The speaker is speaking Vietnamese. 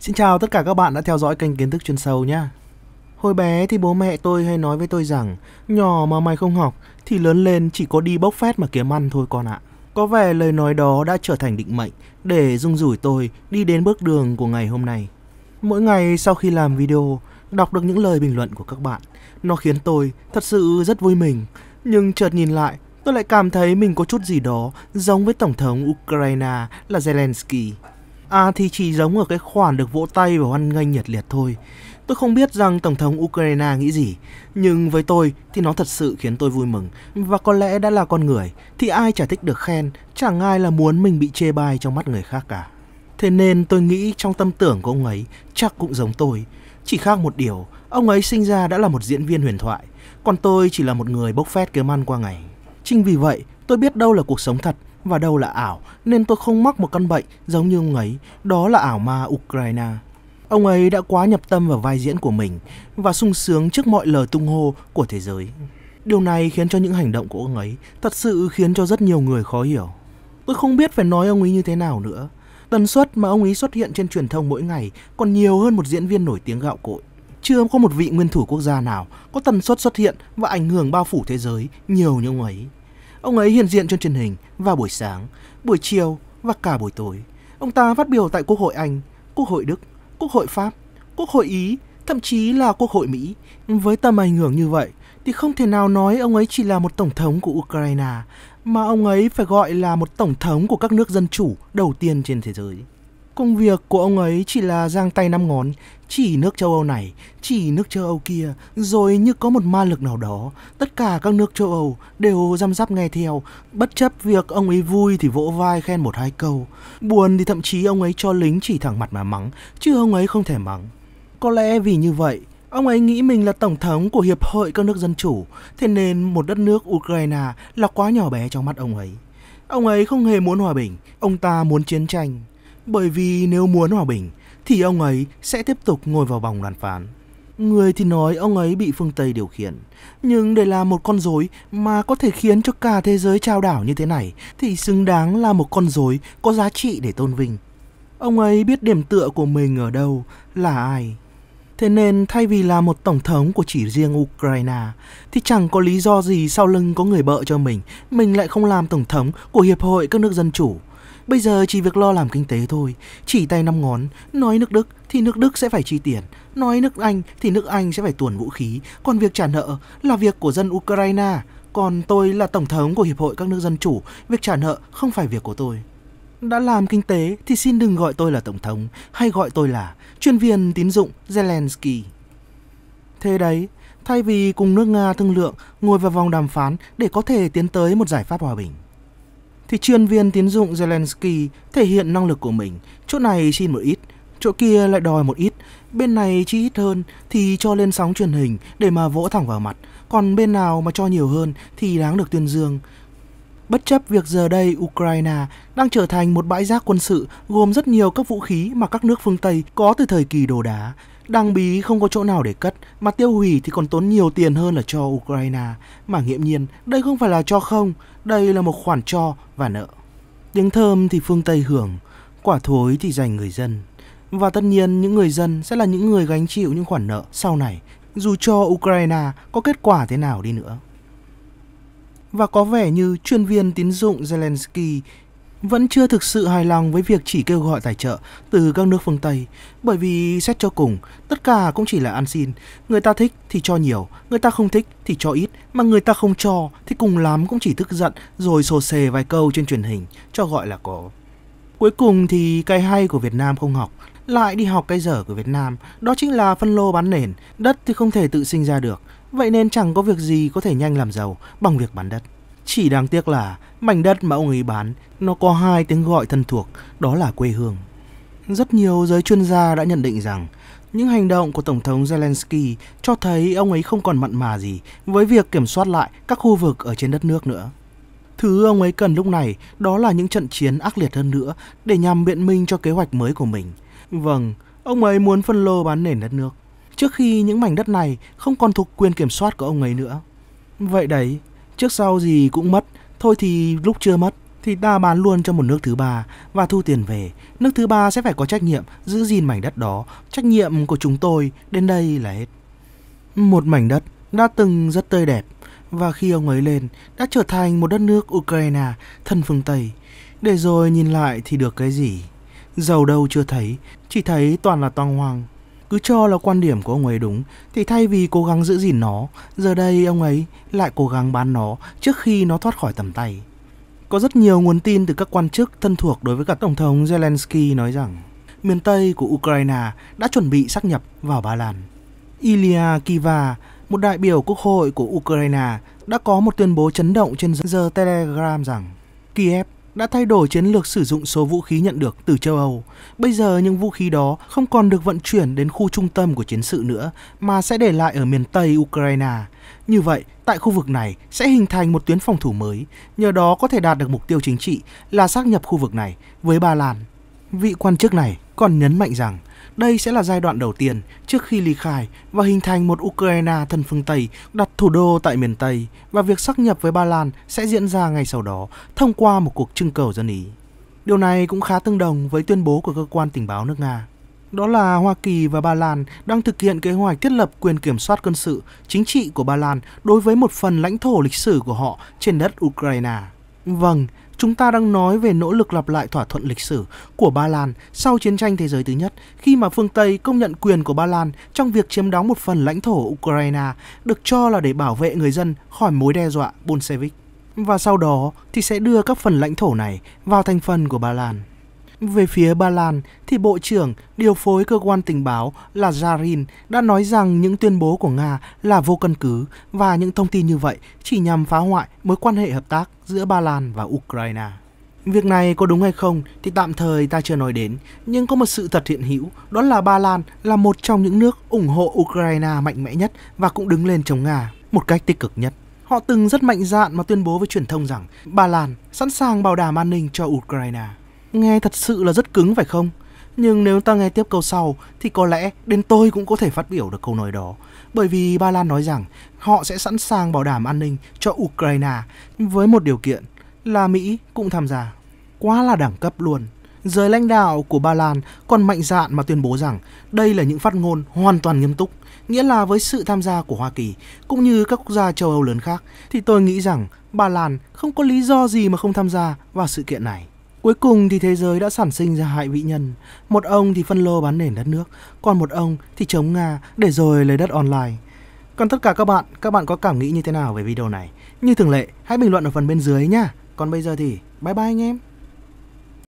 Xin chào tất cả các bạn đã theo dõi kênh Kiến thức chuyên sâu nhé. Hồi bé thì bố mẹ tôi hay nói với tôi rằng nhỏ mà mày không học thì lớn lên chỉ có đi bốc phét mà kiếm ăn thôi con ạ. Có vẻ lời nói đó đã trở thành định mệnh để dung rủi tôi đi đến bước đường của ngày hôm nay. Mỗi ngày sau khi làm video, đọc được những lời bình luận của các bạn, nó khiến tôi thật sự rất vui mình. Nhưng chợt nhìn lại, tôi lại cảm thấy mình có chút gì đó giống với Tổng thống Ukraine là Zelensky. À thì chỉ giống ở cái khoản được vỗ tay và hoan nghênh nhiệt liệt thôi. Tôi không biết rằng Tổng thống Ukraine nghĩ gì, nhưng với tôi thì nó thật sự khiến tôi vui mừng. Và có lẽ đã là con người, thì ai chả thích được khen, chẳng ai là muốn mình bị chê bai trong mắt người khác cả. Thế nên tôi nghĩ trong tâm tưởng của ông ấy chắc cũng giống tôi. Chỉ khác một điều, ông ấy sinh ra đã là một diễn viên huyền thoại, còn tôi chỉ là một người bốc phét kiếm ăn qua ngày. Chính vì vậy, tôi biết đâu là cuộc sống thật và đâu là ảo, nên tôi không mắc một căn bệnh giống như ông ấy, đó là ảo ma Ukraine. Ông ấy đã quá nhập tâm vào vai diễn của mình và sung sướng trước mọi lời tung hô của thế giới. Điều này khiến cho những hành động của ông ấy thật sự khiến cho rất nhiều người khó hiểu. Tôi không biết phải nói ông ấy như thế nào nữa. Tần suất mà ông ấy xuất hiện trên truyền thông mỗi ngày còn nhiều hơn một diễn viên nổi tiếng gạo cội. Chưa có một vị nguyên thủ quốc gia nào có tần suất xuất hiện và ảnh hưởng bao phủ thế giới nhiều như ông ấy. Ông ấy hiện diện trên truyền hình vào buổi sáng, buổi chiều và cả buổi tối. Ông ta phát biểu tại Quốc hội Anh, Quốc hội Đức Quốc hội Pháp, Quốc hội Ý, thậm chí là Quốc hội Mỹ. Với tầm ảnh hưởng như vậy, thì không thể nào nói ông ấy chỉ là một tổng thống của Ukraine, mà ông ấy phải gọi là một tổng thống của các nước dân chủ đầu tiên trên thế giới. Công việc của ông ấy chỉ là giang tay năm ngón, chỉ nước châu Âu này, chỉ nước châu Âu kia, rồi như có một ma lực nào đó, tất cả các nước châu Âu đều răm rắp nghe theo, bất chấp việc ông ấy vui thì vỗ vai khen một hai câu, buồn thì thậm chí ông ấy cho lính chỉ thẳng mặt mà mắng, chứ ông ấy không thể mắng. Có lẽ vì như vậy, Ông ấy nghĩ mình là tổng thống của Hiệp hội các nước dân chủ, thế nên một đất nước Ukraine là quá nhỏ bé trong mắt ông ấy. Ông ấy không hề muốn hòa bình, ông ta muốn chiến tranh. Bởi vì nếu muốn hòa bình thì ông ấy sẽ tiếp tục ngồi vào vòng đàm phán. Người thì nói ông ấy bị phương Tây điều khiển, nhưng để làm một con rối mà có thể khiến cho cả thế giới trao đảo như thế này thì xứng đáng là một con rối có giá trị để tôn vinh. Ông ấy biết điểm tựa của mình ở đâu, là ai. Thế nên thay vì là một tổng thống của chỉ riêng Ukraine thì chẳng có lý do gì sau lưng có người bợ cho mình, mình lại không làm tổng thống của Hiệp hội các nước dân chủ Bây giờ chỉ việc lo làm kinh tế thôi, chỉ tay năm ngón, nói nước Đức thì nước Đức sẽ phải chi tiền, nói nước Anh thì nước Anh sẽ phải tuồn vũ khí, còn việc trả nợ là việc của dân Ukraine, còn tôi là tổng thống của Hiệp hội các nước dân chủ, việc trả nợ không phải việc của tôi. Đã làm kinh tế thì xin đừng gọi tôi là tổng thống, hay gọi tôi là chuyên viên tín dụng Zelensky. Thế đấy, thay vì cùng nước Nga thương lượng ngồi vào vòng đàm phán để có thể tiến tới một giải pháp hòa bình thì chuyên viên tín dụng Zelensky thể hiện năng lực của mình, chỗ này xin một ít, chỗ kia lại đòi một ít, bên này chi ít hơn thì cho lên sóng truyền hình để mà vỗ thẳng vào mặt, còn bên nào mà cho nhiều hơn thì đáng được tuyên dương. Bất chấp việc giờ đây Ukraine đang trở thành một bãi rác quân sự gồm rất nhiều các vũ khí mà các nước phương Tây có từ thời kỳ đồ đá, đang bí không có chỗ nào để cất, mà tiêu hủy thì còn tốn nhiều tiền hơn là cho Ukraine. Mà nghiệm nhiên, đây không phải là cho không, đây là một khoản cho và nợ. Tiếng thơm thì phương Tây hưởng, quả thối thì dành người dân. Và tất nhiên những người dân sẽ là những người gánh chịu những khoản nợ sau này, dù cho Ukraine có kết quả thế nào đi nữa. Và có vẻ như chuyên viên tín dụng Zelensky vẫn chưa thực sự hài lòng với việc chỉ kêu gọi tài trợ từ các nước phương Tây, bởi vì xét cho cùng, tất cả cũng chỉ là ăn xin. Người ta thích thì cho nhiều, người ta không thích thì cho ít, mà người ta không cho thì cùng lắm cũng chỉ tức giận rồi xô xề vài câu trên truyền hình, cho gọi là có. Cuối cùng thì cái hay của Việt Nam không học, lại đi học cái dở của Việt Nam, đó chính là phân lô bán nền, đất thì không thể tự sinh ra được, vậy nên chẳng có việc gì có thể nhanh làm giàu bằng việc bán đất. Chỉ đáng tiếc là mảnh đất mà ông ấy bán nó có hai tiếng gọi thân thuộc, đó là quê hương. Rất nhiều giới chuyên gia đã nhận định rằng những hành động của Tổng thống Zelensky cho thấy ông ấy không còn mặn mà gì với việc kiểm soát lại các khu vực ở trên đất nước nữa. Thứ ông ấy cần lúc này đó là những trận chiến ác liệt hơn nữa để nhằm biện minh cho kế hoạch mới của mình. Vâng, ông ấy muốn phân lô bán nền đất nước trước khi những mảnh đất này không còn thuộc quyền kiểm soát của ông ấy nữa. Vậy đấy, trước sau gì cũng mất, thôi thì lúc chưa mất thì ta bán luôn cho một nước thứ ba và thu tiền về. Nước thứ ba sẽ phải có trách nhiệm giữ gìn mảnh đất đó. Trách nhiệm của chúng tôi đến đây là hết. Một mảnh đất đã từng rất tươi đẹp và khi ông ấy lên đã trở thành một đất nước Ukraine thân phương Tây. Để rồi nhìn lại thì được cái gì? Giàu đâu chưa thấy, chỉ thấy toàn là toang hoang cứ cho là quan điểm của ông ấy đúng thì thay vì cố gắng giữ gìn nó, giờ đây ông ấy lại cố gắng bán nó trước khi nó thoát khỏi tầm tay. Có rất nhiều nguồn tin từ các quan chức thân thuộc đối với cả Tổng thống Zelensky nói rằng miền Tây của Ukraine đã chuẩn bị sát nhập vào Ba Lan. Ilya Kiva, một đại biểu quốc hội của Ukraine, đã có một tuyên bố chấn động trên giờ Telegram rằng Kiev đã thay đổi chiến lược sử dụng số vũ khí nhận được từ châu Âu. Bây giờ những vũ khí đó không còn được vận chuyển đến khu trung tâm của chiến sự nữa mà sẽ để lại ở miền Tây Ukraine. Như vậy, tại khu vực này sẽ hình thành một tuyến phòng thủ mới, nhờ đó có thể đạt được mục tiêu chính trị là xác nhập khu vực này với Ba Lan. Vị quan chức này còn nhấn mạnh rằng đây sẽ là giai đoạn đầu tiên trước khi ly khai và hình thành một Ukraine thân phương Tây đặt thủ đô tại miền Tây và việc xác nhập với Ba Lan sẽ diễn ra ngay sau đó thông qua một cuộc trưng cầu dân Ý. Điều này cũng khá tương đồng với tuyên bố của cơ quan tình báo nước Nga. Đó là Hoa Kỳ và Ba Lan đang thực hiện kế hoạch thiết lập quyền kiểm soát quân sự, chính trị của Ba Lan đối với một phần lãnh thổ lịch sử của họ trên đất Ukraine. Vâng, Chúng ta đang nói về nỗ lực lặp lại thỏa thuận lịch sử của Ba Lan sau chiến tranh thế giới thứ nhất, khi mà phương Tây công nhận quyền của Ba Lan trong việc chiếm đóng một phần lãnh thổ Ukraine, được cho là để bảo vệ người dân khỏi mối đe dọa Bolshevik. Và sau đó thì sẽ đưa các phần lãnh thổ này vào thành phần của Ba Lan. Về phía Ba Lan thì Bộ trưởng điều phối cơ quan tình báo là Zarin đã nói rằng những tuyên bố của Nga là vô căn cứ và những thông tin như vậy chỉ nhằm phá hoại mối quan hệ hợp tác giữa Ba Lan và Ukraine. Việc này có đúng hay không thì tạm thời ta chưa nói đến, nhưng có một sự thật hiện hữu, đó là Ba Lan là một trong những nước ủng hộ Ukraine mạnh mẽ nhất và cũng đứng lên chống Nga một cách tích cực nhất. Họ từng rất mạnh dạn mà tuyên bố với truyền thông rằng Ba Lan sẵn sàng bảo đảm an ninh cho Ukraine. Nghe thật sự là rất cứng phải không? Nhưng nếu ta nghe tiếp câu sau thì có lẽ đến tôi cũng có thể phát biểu được câu nói đó. Bởi vì Ba Lan nói rằng họ sẽ sẵn sàng bảo đảm an ninh cho Ukraine với một điều kiện là Mỹ cũng tham gia. Quá là đẳng cấp luôn. Giới lãnh đạo của Ba Lan còn mạnh dạn mà tuyên bố rằng đây là những phát ngôn hoàn toàn nghiêm túc. Nghĩa là với sự tham gia của Hoa Kỳ cũng như các quốc gia châu Âu lớn khác thì tôi nghĩ rằng Ba Lan không có lý do gì mà không tham gia vào sự kiện này. Cuối cùng thì thế giới đã sản sinh ra hai vị nhân. Một ông thì phân lô bán nền đất nước, còn một ông thì chống Nga để rồi lấy đất online. Còn tất cả các bạn, các bạn có cảm nghĩ như thế nào về video này? Như thường lệ, hãy bình luận ở phần bên dưới nhé. Còn bây giờ thì bye bye anh em.